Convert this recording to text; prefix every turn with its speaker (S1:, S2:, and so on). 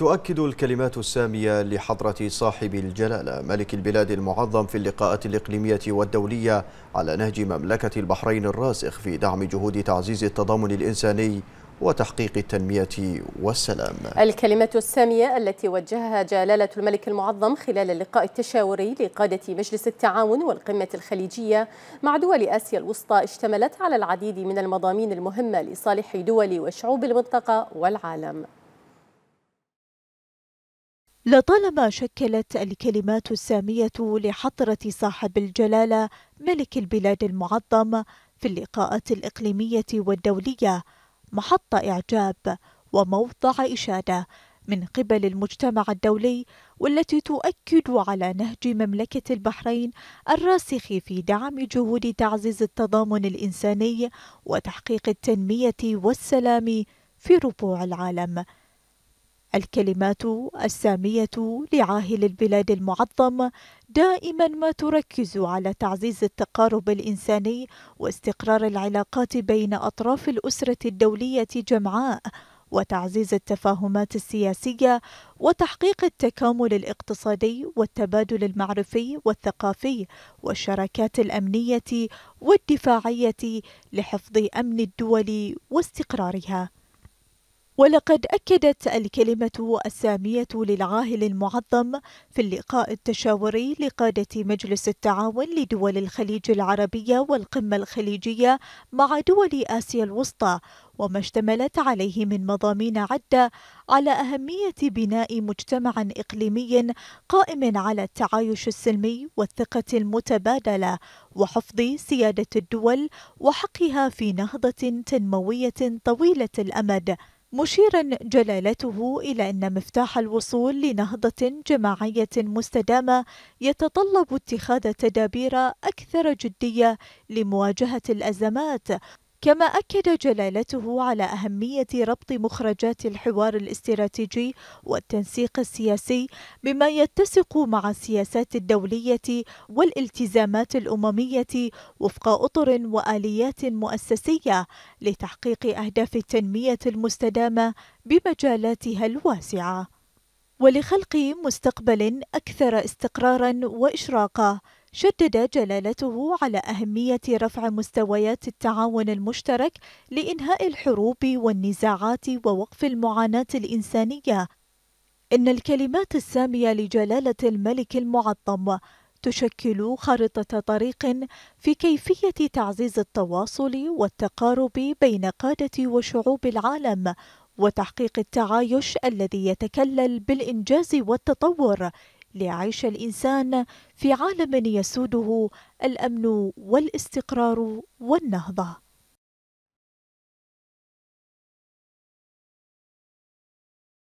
S1: تؤكد الكلمات السامية لحضرة صاحب الجلالة ملك البلاد المعظم في اللقاءات الإقليمية والدولية على نهج مملكة البحرين الراسخ في دعم جهود تعزيز التضامن الإنساني وتحقيق التنمية والسلام الكلمة السامية التي وجهها جلالة الملك المعظم خلال اللقاء التشاوري لقادة مجلس التعاون والقمة الخليجية مع دول آسيا الوسطى اشتملت على العديد من المضامين المهمة لصالح دول وشعوب المنطقة والعالم
S2: لطالما شكلت الكلمات السامية لحضرة صاحب الجلالة ملك البلاد المعظم في اللقاءات الإقليمية والدولية محط إعجاب وموضع إشادة من قبل المجتمع الدولي والتي تؤكد على نهج مملكة البحرين الراسخ في دعم جهود تعزيز التضامن الإنساني وتحقيق التنمية والسلام في ربوع العالم الكلمات السامية لعاهل البلاد المعظم دائما ما تركز على تعزيز التقارب الإنساني واستقرار العلاقات بين أطراف الأسرة الدولية جمعاء وتعزيز التفاهمات السياسية وتحقيق التكامل الاقتصادي والتبادل المعرفي والثقافي والشراكات الأمنية والدفاعية لحفظ أمن الدول واستقرارها ولقد أكدت الكلمة السامية للعاهل المعظم في اللقاء التشاوري لقادة مجلس التعاون لدول الخليج العربية والقمة الخليجية مع دول آسيا الوسطى وما اشتملت عليه من مضامين عدة على أهمية بناء مجتمع إقليمي قائم على التعايش السلمي والثقة المتبادلة وحفظ سيادة الدول وحقها في نهضة تنموية طويلة الأمد مشيرا جلالته إلى أن مفتاح الوصول لنهضة جماعية مستدامة يتطلب اتخاذ تدابير أكثر جدية لمواجهة الأزمات كما أكد جلالته على أهمية ربط مخرجات الحوار الاستراتيجي والتنسيق السياسي بما يتسق مع السياسات الدولية والالتزامات الأممية وفق أطر وآليات مؤسسية لتحقيق أهداف التنمية المستدامة بمجالاتها الواسعة ولخلق مستقبل أكثر استقرارا وإشراقا شدد جلالته على أهمية رفع مستويات التعاون المشترك لإنهاء الحروب والنزاعات ووقف المعاناة الإنسانية. إن الكلمات السامية لجلالة الملك المعظم تشكل خارطة طريق في كيفية تعزيز التواصل والتقارب بين قادة وشعوب العالم وتحقيق التعايش الذي يتكلل بالإنجاز والتطور ليعيش الإنسان في عالم يسوده الأمن والاستقرار والنهضة